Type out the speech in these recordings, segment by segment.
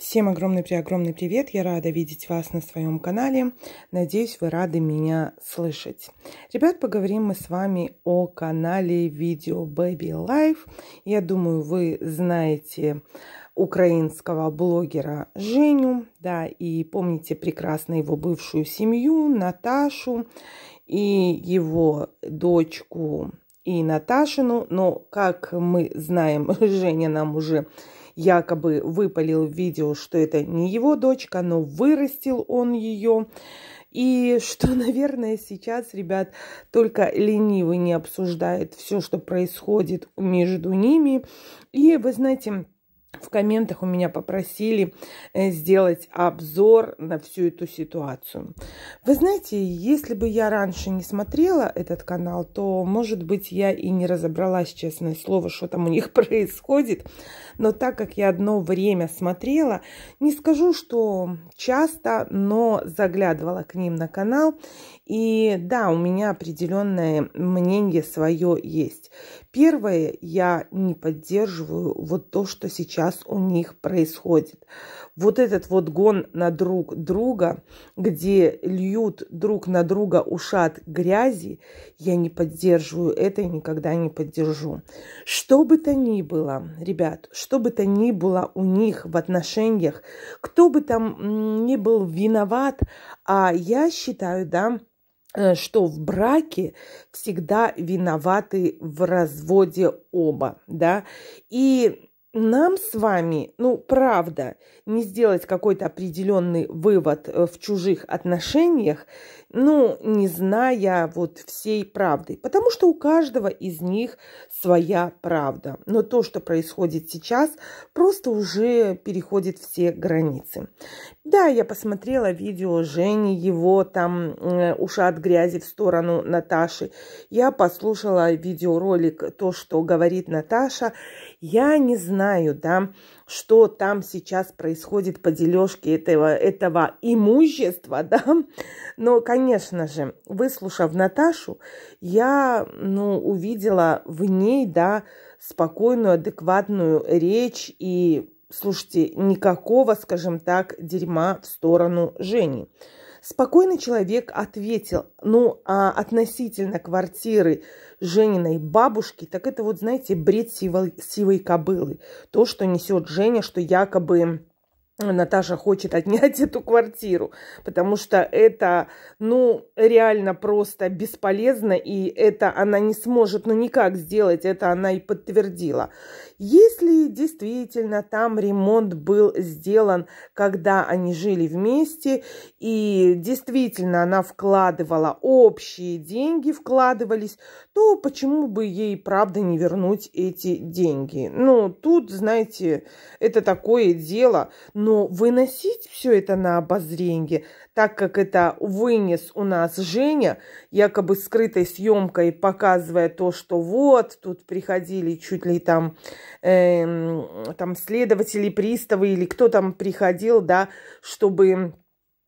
Всем огромный-преогромный привет! Я рада видеть вас на своем канале. Надеюсь, вы рады меня слышать. Ребят, поговорим мы с вами о канале видео Baby Life. Я думаю, вы знаете украинского блогера Женю, да, и помните прекрасно его бывшую семью Наташу и его дочку и Наташину, но, как мы знаем, Женя нам уже якобы выпалил в видео, что это не его дочка, но вырастил он ее. И что, наверное, сейчас, ребят, только ленивый не обсуждает все, что происходит между ними. И вы знаете, в комментах у меня попросили э, сделать обзор на всю эту ситуацию. Вы знаете, если бы я раньше не смотрела этот канал, то, может быть, я и не разобралась, честное слово, что там у них происходит. Но так как я одно время смотрела, не скажу, что часто, но заглядывала к ним на канал. И да, у меня определенное мнение свое есть. Первое, я не поддерживаю вот то, что сейчас сейчас у них происходит. Вот этот вот гон на друг друга, где льют друг на друга ушат грязи, я не поддерживаю это и никогда не поддержу. Что бы то ни было, ребят, что бы то ни было у них в отношениях, кто бы там ни был виноват, а я считаю, да, э, что в браке всегда виноваты в разводе оба, да, и нам с вами, ну, правда, не сделать какой-то определенный вывод э, в чужих отношениях ну, не зная вот всей правды. Потому что у каждого из них своя правда. Но то, что происходит сейчас, просто уже переходит все границы. Да, я посмотрела видео Жени, его там э, уша от грязи в сторону Наташи. Я послушала видеоролик «То, что говорит Наташа». Я не знаю, да, что там сейчас происходит по дележке этого, этого имущества, да. Но, конечно, Конечно же, выслушав Наташу, я ну, увидела в ней да, спокойную, адекватную речь и, слушайте, никакого, скажем так, дерьма в сторону Жени. Спокойный человек ответил, ну, а относительно квартиры Жениной бабушки, так это вот, знаете, бред сивой, сивой кобылы. То, что несет Женя, что якобы Наташа хочет отнять эту квартиру, потому что это, ну, реально просто бесполезно, и это она не сможет, ну, никак сделать, это она и подтвердила. Если действительно там ремонт был сделан, когда они жили вместе, и действительно она вкладывала общие деньги, вкладывались, то почему бы ей, правда, не вернуть эти деньги? Ну, тут, знаете, это такое дело, но выносить все это на обозренье, так как это вынес у нас Женя, якобы скрытой съемкой, показывая то, что вот, тут приходили чуть ли там, э, там следователи, приставы или кто там приходил, да, чтобы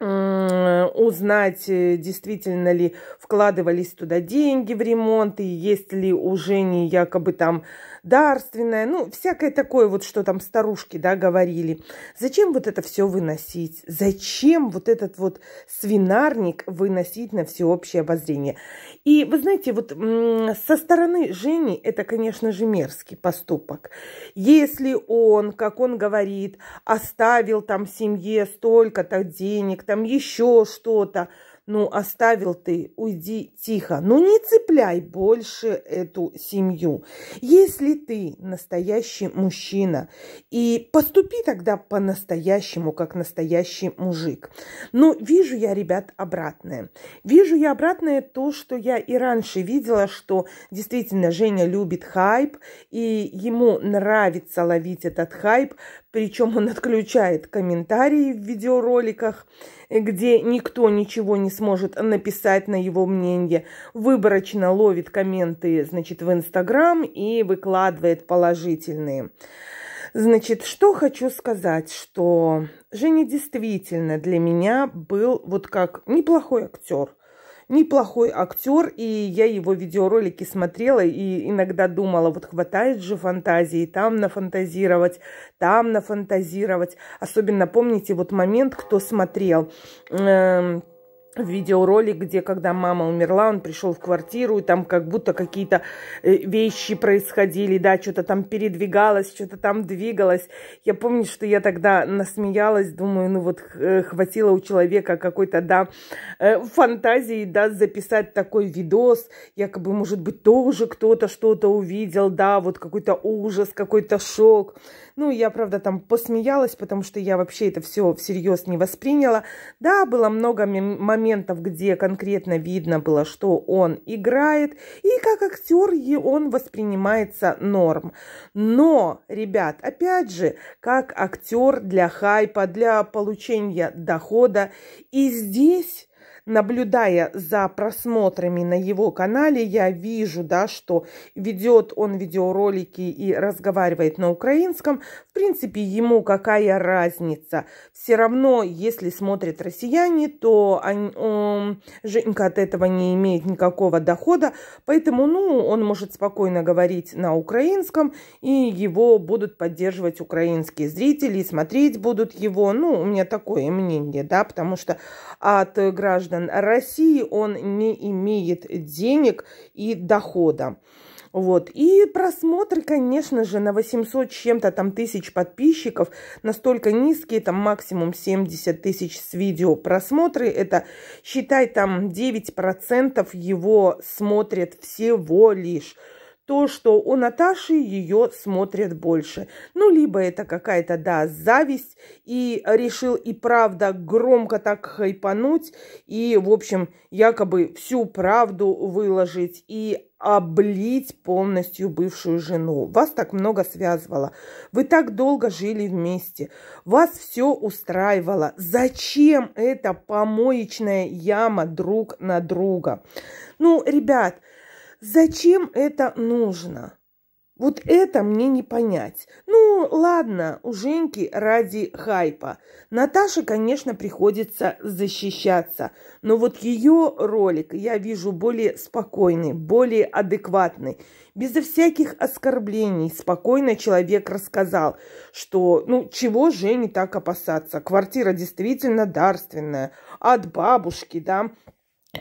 узнать, э, действительно ли вкладывались туда деньги в ремонт, и есть ли у Жени якобы там дарственное, ну, всякое такое вот, что там старушки, да, говорили. Зачем вот это все выносить? Зачем вот этот вот свинарник выносить на всеобщее обозрение? И вы знаете, вот со стороны Жени это, конечно же, мерзкий поступок. Если он, как он говорит, оставил там семье столько-то денег, там еще что-то, ну, оставил ты, уйди тихо. Ну, не цепляй больше эту семью. Если ты настоящий мужчина, и поступи тогда по-настоящему, как настоящий мужик. Но ну, вижу я, ребят, обратное. Вижу я обратное то, что я и раньше видела, что действительно Женя любит хайп, и ему нравится ловить этот хайп, причем он отключает комментарии в видеороликах, где никто ничего не сможет написать на его мнение. Выборочно ловит комменты, значит, в Инстаграм и выкладывает положительные. Значит, что хочу сказать, что Женя действительно для меня был вот как неплохой актер неплохой актер, и я его видеоролики смотрела и иногда думала, вот хватает же фантазии, там нафантазировать, там нафантазировать. Особенно помните вот момент, кто смотрел, э, видеоролик, где когда мама умерла, он пришел в квартиру, и там как будто какие-то э, вещи происходили, да, что-то там передвигалось, что-то там двигалось. Я помню, что я тогда насмеялась, думаю, ну вот э, хватило у человека какой-то, да, э, фантазии, да, записать такой видос, якобы, может быть, тоже кто-то что-то увидел, да, вот какой-то ужас, какой-то шок. Ну, я, правда, там посмеялась, потому что я вообще это все всерьез не восприняла. Да, было много моментов, моментов, где конкретно видно было, что он играет, и как актер он воспринимается норм. Но, ребят, опять же, как актер для хайпа, для получения дохода, и здесь наблюдая за просмотрами на его канале, я вижу, да, что ведет он видеоролики и разговаривает на украинском. В принципе, ему какая разница. Все равно, если смотрят россияне, то он, он, Женька от этого не имеет никакого дохода, поэтому, ну, он может спокойно говорить на украинском, и его будут поддерживать украинские зрители, смотреть будут его. Ну, у меня такое мнение, да, потому что от граждан граждан России он не имеет денег и дохода. Вот. И просмотры, конечно же, на 800 чем-то там тысяч подписчиков настолько низкие, там максимум 70 тысяч с видео просмотры. Это, считай, там 9% его смотрят всего лишь то, что у Наташи ее смотрят больше. Ну, либо это какая-то, да, зависть, и решил и правда громко так хайпануть, и, в общем, якобы всю правду выложить, и облить полностью бывшую жену. Вас так много связывало. Вы так долго жили вместе. Вас все устраивало. Зачем эта помоечная яма друг на друга? Ну, ребят, Зачем это нужно? Вот это мне не понять. Ну, ладно, у Женьки ради хайпа. Наташе, конечно, приходится защищаться, но вот ее ролик я вижу более спокойный, более адекватный. Безо всяких оскорблений спокойно человек рассказал, что, ну, чего Жене так опасаться? Квартира действительно дарственная, от бабушки, да,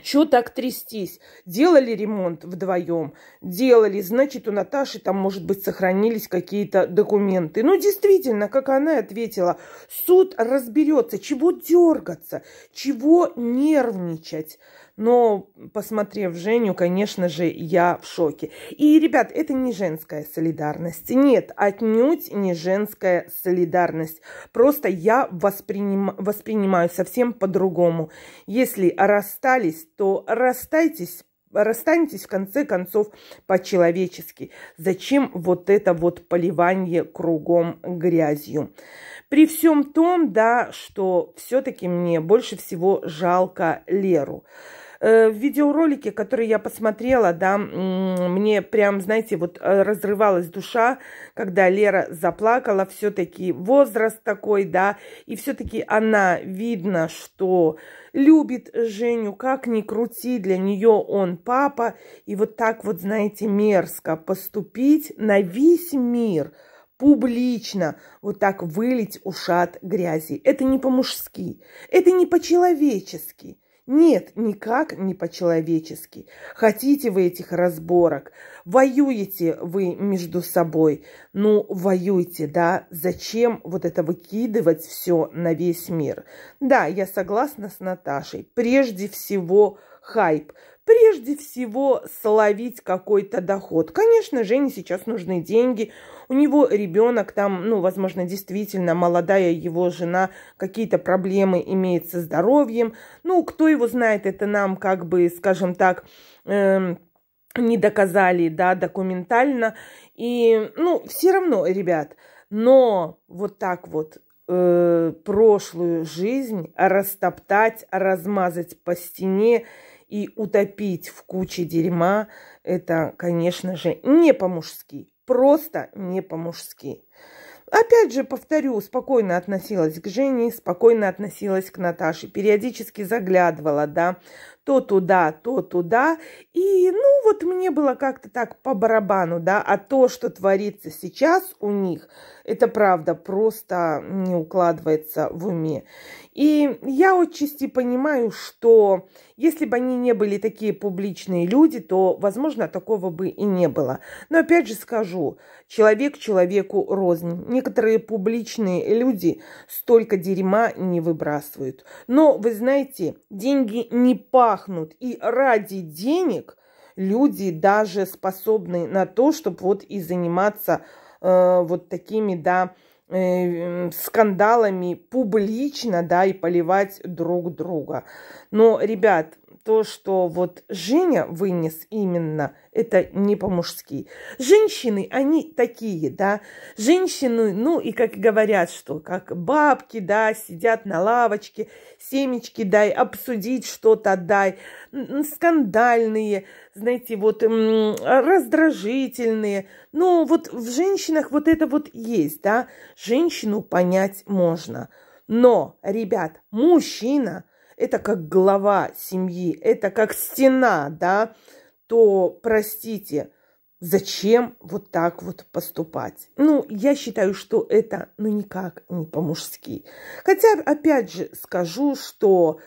что так трястись? Делали ремонт вдвоем? Делали. Значит, у Наташи там, может быть, сохранились какие-то документы. Ну, действительно, как она ответила, суд разберется. Чего дергаться? Чего нервничать? Но, посмотрев Женю, конечно же, я в шоке. И, ребят, это не женская солидарность. Нет, отнюдь не женская солидарность. Просто я восприним... воспринимаю совсем по-другому. Если расстались, то расстайтесь расстанетесь в конце концов по-человечески. Зачем вот это вот поливание кругом грязью? При всем том, да, что все-таки мне больше всего жалко Леру э, видеоролики, который я посмотрела, да, мне прям, знаете, вот э, разрывалась душа, когда Лера заплакала, все-таки возраст такой, да, и все-таки она, видно, что любит Женю, как ни крути, для нее он папа, и вот так вот, знаете, мерзко поступить на весь мир – публично вот так вылить ушат грязи. Это не по-мужски, это не по-человечески. Нет, никак не по-человечески. Хотите вы этих разборок? Воюете вы между собой? Ну, воюйте, да? Зачем вот это выкидывать все на весь мир? Да, я согласна с Наташей. Прежде всего, хайп – прежде всего словить какой-то доход. Конечно, Жене сейчас нужны деньги, у него ребенок там, ну, возможно, действительно молодая его жена, какие-то проблемы имеет со здоровьем. Ну, кто его знает, это нам как бы, скажем так, эм, не доказали, да, документально. И, ну, все равно, ребят, но вот так вот э, прошлую жизнь растоптать, размазать по стене, и утопить в куче дерьма, это, конечно же, не по-мужски. Просто не по-мужски. Опять же, повторю, спокойно относилась к Жене, спокойно относилась к Наташе, периодически заглядывала, да, то туда, то туда. И, ну, вот мне было как-то так по барабану, да, а то, что творится сейчас у них, это правда, просто не укладывается в уме. И я отчасти понимаю, что если бы они не были такие публичные люди, то, возможно, такого бы и не было. Но опять же скажу, человек человеку рознь. Некоторые публичные люди столько дерьма не выбрасывают. Но, вы знаете, деньги не пахнут. И ради денег – люди даже способны на то, чтобы вот и заниматься Э, вот такими, да, э, скандалами публично, да, и поливать друг друга. Но, ребят, то, что вот Женя вынес именно, это не по-мужски. Женщины, они такие, да, женщины, ну и как говорят, что как бабки, да, сидят на лавочке, семечки дай, обсудить что-то дай, скандальные, знаете, вот раздражительные. Ну вот в женщинах вот это вот есть, да, женщину понять можно. Но, ребят, мужчина – это как глава семьи, это как стена, да, то, простите, зачем вот так вот поступать? Ну, я считаю, что это, ну, никак не по-мужски. Хотя, опять же, скажу, что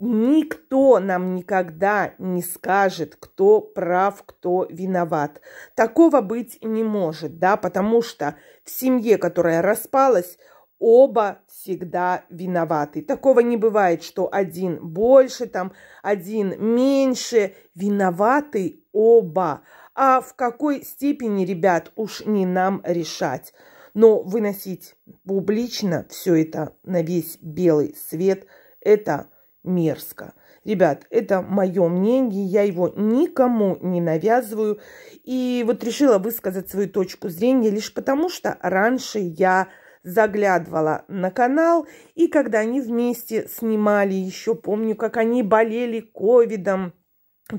никто нам никогда не скажет, кто прав, кто виноват. Такого быть не может, да, потому что в семье, которая распалась, оба всегда виноваты. Такого не бывает, что один больше, там один меньше. Виноваты оба. А в какой степени, ребят, уж не нам решать. Но выносить публично все это на весь белый свет – это мерзко. Ребят, это мое мнение, я его никому не навязываю. И вот решила высказать свою точку зрения лишь потому, что раньше я заглядывала на канал, и когда они вместе снимали, еще помню, как они болели ковидом,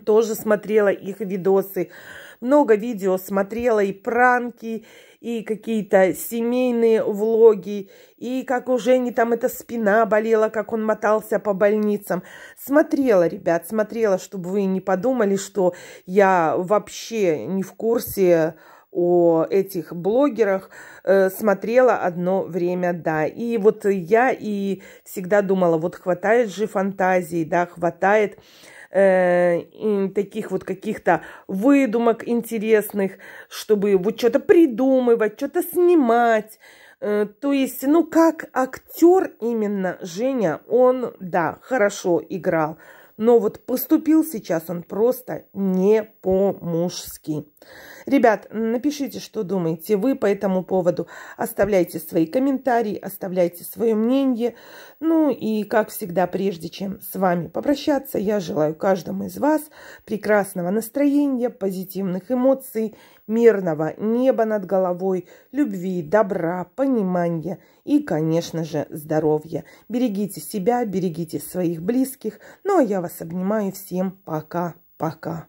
тоже смотрела их видосы. Много видео смотрела и пранки, и какие-то семейные влоги, и как у Жени там эта спина болела, как он мотался по больницам. Смотрела, ребят, смотрела, чтобы вы не подумали, что я вообще не в курсе, о этих блогерах, э, смотрела одно время, да. И вот я и всегда думала, вот хватает же фантазии, да, хватает э, таких вот каких-то выдумок интересных, чтобы вот что-то придумывать, что-то снимать. Э, то есть, ну, как актер именно Женя, он, да, хорошо играл, но вот поступил сейчас он просто не по-мужски. Ребят, напишите, что думаете вы по этому поводу. Оставляйте свои комментарии, оставляйте свое мнение. Ну и, как всегда, прежде чем с вами попрощаться, я желаю каждому из вас прекрасного настроения, позитивных эмоций, мирного неба над головой, любви, добра, понимания и, конечно же, здоровья. Берегите себя, берегите своих близких. Ну а я вас обнимаю. Всем пока-пока.